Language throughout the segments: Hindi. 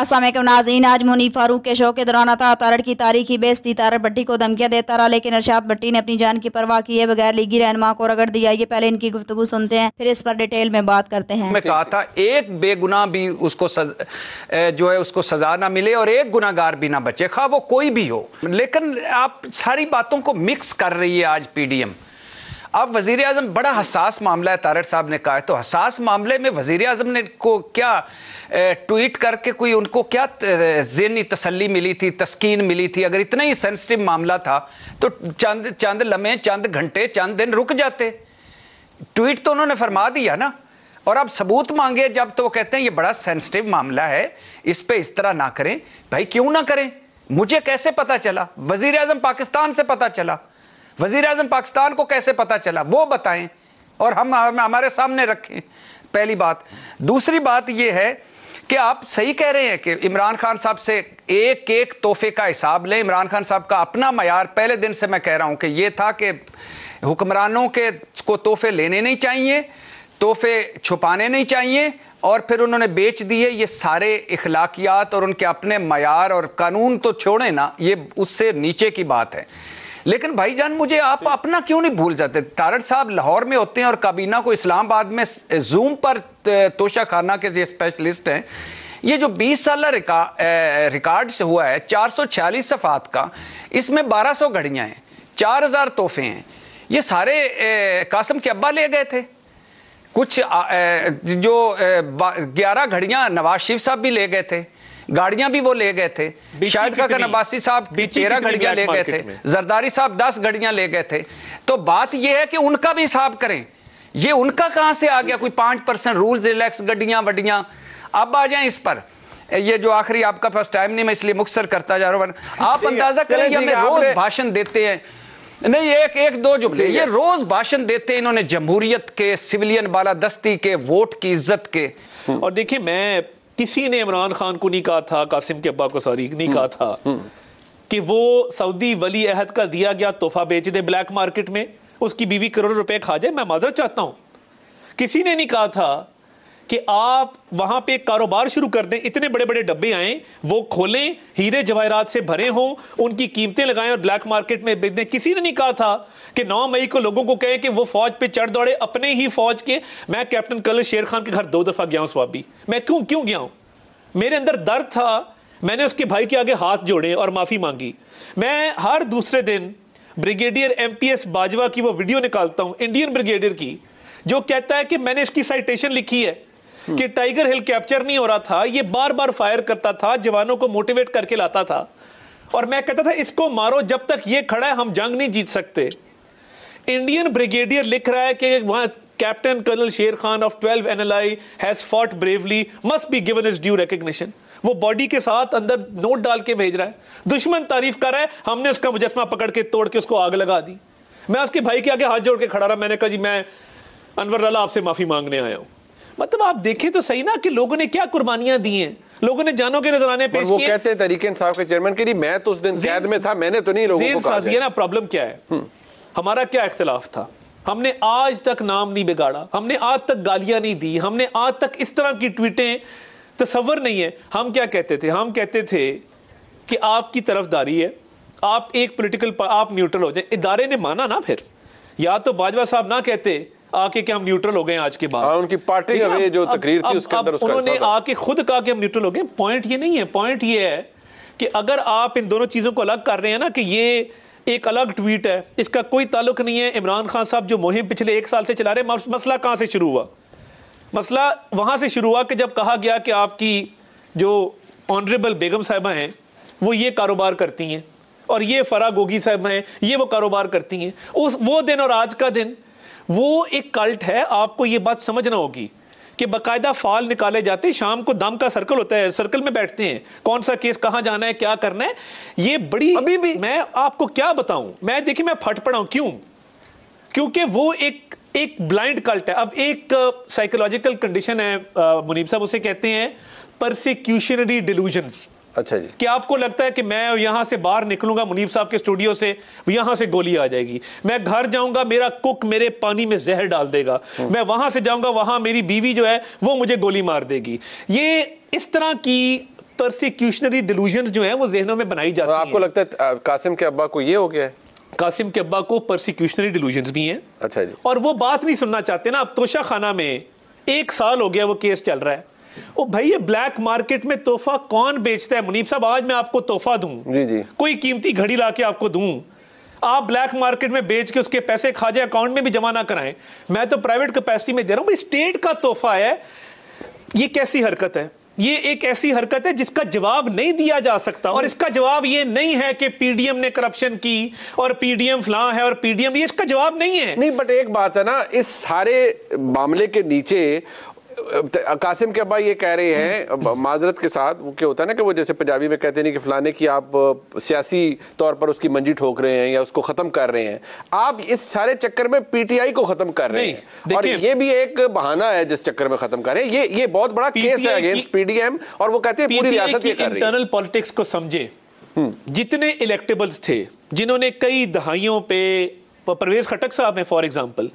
असलम नाजीन आज मुनी फारूक के शो के दौरान था तारड़ की तारीखी बेस्ती तारड़ भट्टी को धमकियाँ देता रहा लेकिन अरशाद भट्टी ने अपनी जान की परवाह किए बगैर लीगी रहनमा को रगड़ दिया ये पहले इनकी गुफ्तु सुनते हैं फिर इस पर डिटेल में बात करते हैं मैं कहा था एक बेगुना भी उसको सज, जो है उसको सजा ना मिले और एक गुनागार भी ना बचे खा वो कोई भी हो लेकिन आप सारी बातों को मिक्स कर रही है आज पी अब वजीर अजम बड़ा हसास मामला है तारड़ साहब ने कहा है तो हसास मामले में वजीर अजम ने को क्या ट्वीट करके कोई उनको क्या जहनी तसली मिली थी तस्कीन मिली थी अगर इतना ही सेंसिटिव मामला था तो चंद चंद लम्हे चंद घंटे चंद दिन रुक जाते ट्वीट तो उन्होंने फरमा दिया ना और अब सबूत मांगे जब तो वो कहते हैं ये बड़ा सेंसिटिव मामला है इस पर इस तरह ना करें भाई क्यों ना करें मुझे कैसे पता चला वजीर पाकिस्तान से पता चला वजीर अजम पाकिस्तान को कैसे पता चला वो बताएं और हम हमारे सामने रखें पहली बात दूसरी बात यह है कि आप सही कह रहे हैं कि इमरान खान साहब से एक एक तोहफे का हिसाब लें इमरान खान साहब का अपना मैार पहले दिन से मैं कह रहा हूं कि यह था कि हुक्मरानों के को तोहफे लेने नहीं चाहिए तोहफे छुपाने नहीं चाहिए और फिर उन्होंने बेच दिए ये सारे इखलाकियात और उनके अपने मैार और कानून तो छोड़े ना ये उससे नीचे की बात है लेकिन भाईजान मुझे आप अपना क्यों नहीं भूल जाते तारड़ साहब लाहौर में होते हैं और काबीना को इस्लामाबाद में जूम पर तोशा खाना के स्पेशलिस्ट हैं ये जो 20 साल रिकॉर्ड से हुआ है चार सौ छियालीस सफात का इसमें 1200 घड़ियां हैं 4000 तोहफे हैं ये सारे कासम के अब्बा ले गए थे कुछ जो ग्यारह घड़ियां नवाज शरीफ साहब भी ले गए थे गाड़ियां भी वो ले गए थे शायद का अब्बासी साहब तेरह गाड़ियां ले गए थे जरदारी साहब दस गाड़ियां ले गए थे तो बात यह है कि उनका भी हिसाब करें ये उनका कहां से आ गया कोई पांच परसेंट रूल रिलैक्स गड्डियां वड्डियां अब आ जाए इस पर ये जो आखिरी आपका फर्स्ट टाइम नहीं मैं इसलिए मुख्तर करता जा रहा हूं आप अंदाजा करें हमें रोज भाषण देते हैं नहीं एक एक दो जुमले ये रोज भाषण देते हैं इन्होंने जमहूरियत के सिविलियन बाला दस्ती के वोट की इज्जत के और देखिए मैं किसी ने इमरान खान को नहीं कहा था कासिम के अब्बा को सॉरी नहीं कहा था हम्म, हम्म। कि वो सऊदी वली अहद का दिया गया तोहफा बेच दे ब्लैक मार्केट में उसकी बीवी करोड़ रुपए खा जाए मैं माजरत चाहता हूं किसी ने नहीं कहा था कि आप वहां पे कारोबार शुरू कर दें इतने बड़े बड़े डब्बे आए वो खोलें हीरे जवाहरात से भरे हों उनकी कीमतें लगाएं और ब्लैक मार्केट में बेच दें किसी ने नहीं कहा था कि नौ मई को लोगों को कहें कि वो फौज पे चढ़ दौड़े अपने ही फौज के मैं कैप्टन कल शेर खान के घर दो दफा गया हूं स्वाबी मैं क्यों क्यों गया हूं मेरे अंदर दर्द था मैंने उसके भाई के आगे हाथ जोड़े और माफी मांगी मैं हर दूसरे दिन ब्रिगेडियर एम बाजवा की वो वीडियो निकालता हूं इंडियन ब्रिगेडियर की जो कहता है कि मैंने इसकी साइटेशन लिखी है कि टाइगर हिल कैप्चर नहीं हो रहा था ये बार बार फायर करता था जवानों को मोटिवेट करके लाता था और मैं कहता था इसको मारो जब तक ये खड़ा है हम जंग नहीं जीत सकते इंडियन ब्रिगेडियर लिख रहा है कि वहां captain colonel Sher Khan of L I has fought bravely must be given is due recognition वो बॉडी के साथ अंदर नोट डाल के भेज रहा है दुश्मन तारीफ कर रहा है हमने उसका मुजस्मा पकड़ के तोड़ के उसको आग लगा दी मैं उसके भाई के आगे हाथ जोड़ के खड़ा रहा मैंने कहा जी मैं अनवर लाला आपसे माफी मांगने आया हूं मतलब आप देखें तो सही ना कि लोगों ने क्या कुर्बानियां दी हैं लोगों ने जानों के नजराने पेश वो कहते तरीके साहब के चेयरमैन के लिए मैं तो उस दिन कैद में था मैंने तो नहीं लोगों को कहा ना प्रॉब्लम क्या है हम्म। हमारा क्या इख्तलाफ था हमने आज तक नाम नहीं बिगाड़ा हमने आज तक गालियां नहीं दी हमने आज तक इस तरह की ट्वीटें तस्वर नहीं है हम क्या कहते थे हम कहते थे कि आपकी तरफदारी है आप एक पोलिटिकल आप न्यूट्रल हो जाए इदारे ने माना ना फिर या तो बाजवा साहब ना कहते आके कि हम न्यूट्रल हो गए आज के बाद हाँ, उनकी पार्टी का जो तकरीर थी उसके अंदर उन्होंने आके खुद कहा कि हम न्यूट्रल हो गए पॉइंट ये नहीं है पॉइंट ये है कि अगर आप इन दोनों चीज़ों को अलग कर रहे हैं ना कि ये एक अलग ट्वीट है इसका कोई ताल्लुक नहीं है इमरान खान साहब जो मुहिम पिछले एक साल से चला रहे मसला कहाँ से शुरू हुआ मसला वहां से शुरू हुआ कि जब कहा गया कि आपकी जो ऑनरेबल बेगम साहबा हैं वो ये कारोबार करती हैं और ये फरा गोगी साहब हैं ये वो कारोबार करती हैं उस वो दिन और आज का दिन वो एक कल्ट है आपको ये बात समझना होगी कि बाकायदा फाल निकाले जाते हैं शाम को दम का सर्कल होता है सर्कल में बैठते हैं कौन सा केस कहां जाना है क्या करना है ये बड़ी अभी भी मैं आपको क्या बताऊं मैं देखिए मैं फट पड़ा हूं क्यों क्योंकि वो एक एक ब्लाइंड कल्ट है अब एक साइकोलॉजिकल कंडीशन है मुनीब साहब उसे कहते हैं परसिक्यूशनरी डिलूजन्स अच्छा जी क्या आपको लगता है कि मैं यहाँ से बाहर निकलूंगा मुनीब साहब के स्टूडियो से यहाँ से गोली आ जाएगी मैं घर जाऊंगा मेरा कुक मेरे पानी में जहर डाल देगा हम्म। मैं वहां से जाऊंगा वहां मेरी बीवी जो है वो मुझे गोली मार देगी ये इस तरह की परसिक्यूशनरी डिलूजन जो है वो जहनों में बनाई जाती तो है आपको लगता है कासिम के अब्बा को ये हो गया है कासिम के अब्बा को परसिक्यूशनरी डिलूजन भी हैं अच्छा जी और वो बात नहीं सुनना चाहते ना अब तोशा खाना में एक साल हो गया वो केस चल रहा है ओ भाई ये ब्लैक मार्केट में तोहफा कौन बेचता है मुनीब साहब आज मैं आपको तोहफा दूं जी जी कोई कीमती घड़ी ला के आपको दूं आप ब्लैक मार्केट में बेच के उसके पैसे खाजे अकाउंट में भी जमा ना कराएं मैं तो प्राइवेट कैपेसिटी में दे रहा हूँ स्टेट का तोहफा है ये कैसी हरकत है ये एक ऐसी हरकत है जिसका जवाब नहीं दिया जा सकता और इसका जवाब ये नहीं है कि पीडीएम ने करप्शन की और पीडीएम फला है और पीडीएम ये इसका जवाब नहीं है नहीं बट एक बात है ना इस सारे मामले के नीचे कासिम के अब्बा ये कह रहे हैं माजरत के साथ वो क्या होता है ना कि वो जैसे पंजाबी में कहते नहीं कि फलाने की आप सियासी तौर पर उसकी मंजी ठोक रहे हैं या उसको ख़त्म कर रहे हैं आप इस सारे चक्कर में पीटीआई को ख़त्म कर रहे हैं और ये भी एक बहाना है जिस चक्कर में ख़त्म कर रहे हैं ये ये बहुत बड़ा केस है अगेंस्ट पीडीएम और वो कहते हैं पूरी रियासत ये कर रही है इंटरनल पॉलिटिक्स को समझे जितने इलेक्टेबल्स थे जिन्होंने कई दहाइयों पे परवेज खटक साहब है फॉर एग्जाम्पल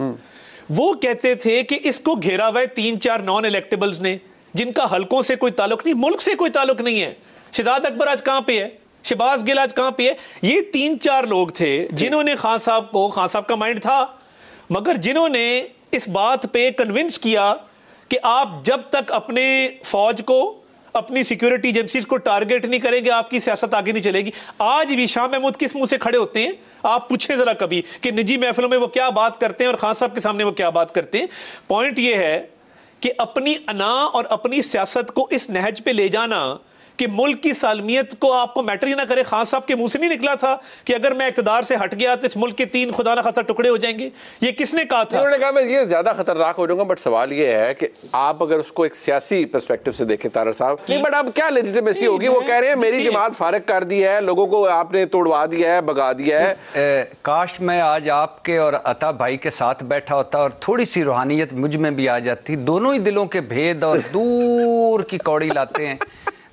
वो कहते थे कि इसको घेरा हुआ है तीन चार नॉन इलेक्टेबल्स ने जिनका हलकों से कोई ताल्लुक नहीं मुल्क से कोई ताल्लुक नहीं है शिदात अकबर आज कहां पे है शिबाज गिल आज कहां पे है ये तीन चार लोग थे जिन्होंने खान साहब को खान साहब का माइंड था मगर जिन्होंने इस बात पे कन्विंस किया कि आप जब तक अपने फौज को अपनी सिक्योरिटी एजेंसी को टारगेट नहीं करेंगे आपकी सियासत आगे नहीं चलेगी आज भी शाह महमूद किस मुंह से खड़े होते हैं आप पूछें जरा कभी कि निजी महफिलों में वो क्या बात करते हैं और खान साहब के सामने वो क्या बात करते हैं पॉइंट ये है कि अपनी अना और अपनी सियासत को इस नहज पे ले जाना कि मुल्क की सालमियत को आपको मैटर ही ना करे खान साहब के मुंह से नहीं निकला था कि अगर मैं इकतदार से हट गया तो इस मुल्क के तीन खुदा ना खासा टुकड़े हो जाएंगे ये किसने कहा था उन्होंने कहा मैं ये ज्यादा खतरनाक हो जाऊंगा बट सवाल ये है कि आप अगर उसको एक सियासी परस्पेक्टिव से देखें तारा साहब नहीं बट आप क्या लेजिटिमेसी होगी वो कह रहे हैं मेरी जमात फारग कर दी है लोगों को आपने तोड़वा दिया है भगा दिया है काश मैं आज आपके और अता भाई के साथ बैठा होता और थोड़ी सी रूहानियत मुझ में भी आ जाती दोनों ही दिलों के भेद और दूर की कौड़ी लाते हैं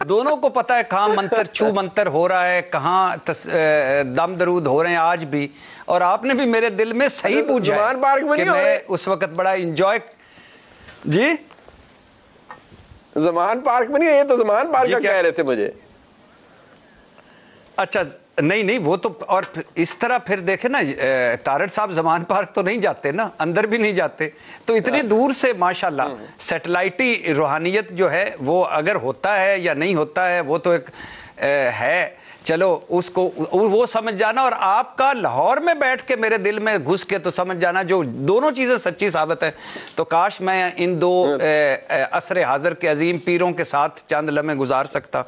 दोनों को पता है कहाँ मंत्र छू मंत्र हो रहा है कहाँ दम दरूद हो रहे हैं आज भी और आपने भी मेरे दिल में सही पूछा पार्क में मैं उस वक्त बड़ा इंजॉय जी जमान पार्क में नहीं ये तो जमान पार्क का कह रहे थे मुझे अच्छा नहीं नहीं वो तो और इस तरह फिर देखे ना तारड़ साहब जमान पार्क तो नहीं जाते ना अंदर भी नहीं जाते तो इतनी हाँ। दूर से माशाल्लाह हम्म। सेटेलाइटी रूहानियत जो है वो अगर होता है या नहीं होता है वो तो एक है चलो उसको वो समझ जाना और आपका लाहौर में बैठ के मेरे दिल में घुस के तो समझ जाना जो दोनों चीज़ें सच्ची साबित हैं तो काश मैं इन दो हाँ। असर हाजिर के अजीम पीरों के साथ चंद लम्हे गुजार सकता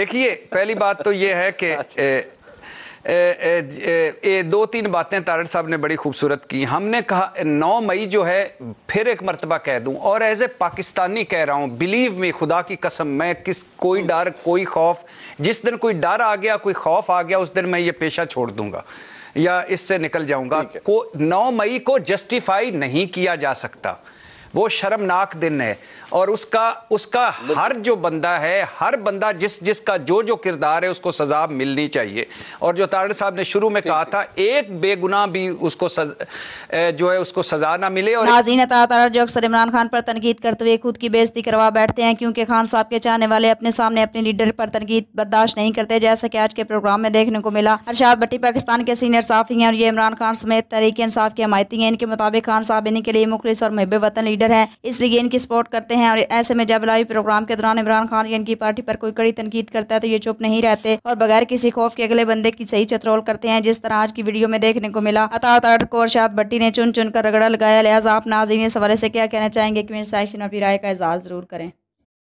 देखिए पहली बात तो ये है कि अच्छा। ए, दो तीन बातें तारड़ साहब ने बड़ी खूबसूरत की हमने कहा नौ मई जो है फिर एक मरतबा कह दूं और एज ए पाकिस्तानी कह रहा हूं बिलीव में खुदा की कसम मैं किस कोई डर कोई खौफ जिस दिन कोई डर आ गया कोई खौफ आ गया उस दिन मैं ये पेशा छोड़ दूंगा या इससे निकल जाऊंगा को नौ मई को जस्टिफाई नहीं किया जा सकता वो शर्मनाक दिन है और उसका उसका हर जो बंदा है हर बंदा जिस जिसका जो जो किरदार है उसको सजा मिलनी चाहिए और जो तार साहब ने शुरू में कहा था एक बेगुनाह भी उसको सज, जो है उसको सजा ना मिले और नाजीन जो अक्सर इमरान खान पर तनकीद करते हुए खुद की बेजती करवा बैठते हैं क्योंकि खान साहब के चाहने वाले अपने सामने अपने लीडर पर तनकीद बर्दाश्त नहीं करते जैसा कि आज के प्रोग्राम में देखने को मिला शाह भट्टी पाकिस्तान के सीनियर साफी हैं और ये इमरान खान समेत तरीके इंसाफ की हमायती हैं इनके मुताबिक खान साहब इनके लिए मुखलिस और महबे वतन लीडर है इसलिए इनकी सपोर्ट करते हैं और ऐसे में जब लाइव प्रोग्राम के दौरान इमरान खान या इनकी पार्टी पर कोई कड़ी तनकीद करता है तो ये चुप नहीं रहते और बगैर किसी खौफ के अगले बंदे की सही चतरोल करते हैं जिस तरह आज की वीडियो में देखने को मिला अताताड़ को अरशाद भट्टी ने चुन चुन कर रगड़ा लगाया लिहाजा आप नाजीन इस हवाले से क्या कहना चाहेंगे कमेंट सेक्शन में अपनी राय का इजहार जरूर करें